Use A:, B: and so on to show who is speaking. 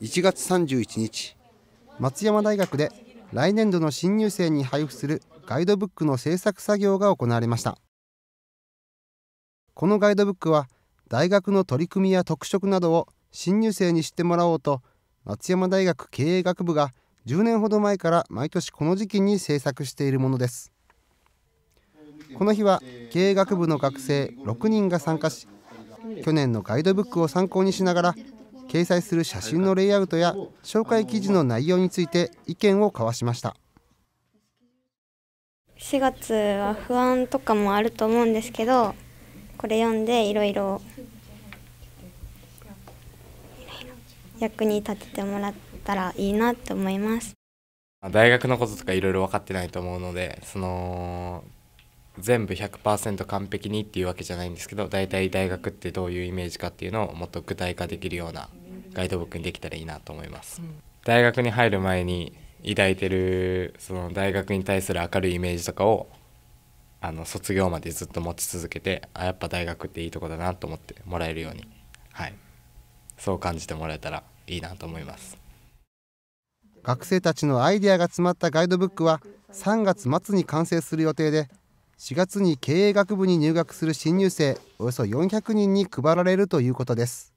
A: 1月31日松山大学で来年度の新入生に配布するガイドブックの制作作業が行われましたこのガイドブックは大学の取り組みや特色などを新入生に知ってもらおうと松山大学経営学部が10年ほど前から毎年この時期に制作しているものですこの日は経営学部の学生6人が参加し去年のガイドブックを参考にしながら掲載する写真のレイアウトや紹介記事の内容について意見を交わしました
B: 4月は不安とかもあると思うんですけどこれ読んでいろいろ役に立ててもらったらいいなと思います
C: 大学のこととかいろいろ分かってないと思うのでその全部100%完璧にっていうわけじゃないんですけど大体大学ってどういうイメージかっていうのをもっと具体化できるようなガイドブックにできたらいいなと思います、うん、大学に入る前に抱いてるその大学に対する明るいイメージとかをあの卒業までずっと持ち続けてあやっぱ大学っていいとこだなと思ってもらえるように、はい、そう感じてもらえたらいいなと思います
A: 学生たちのアイデアが詰まったガイドブックは3月末に完成する予定で4月に経営学部に入学する新入生お
B: よそ400人に配られるということです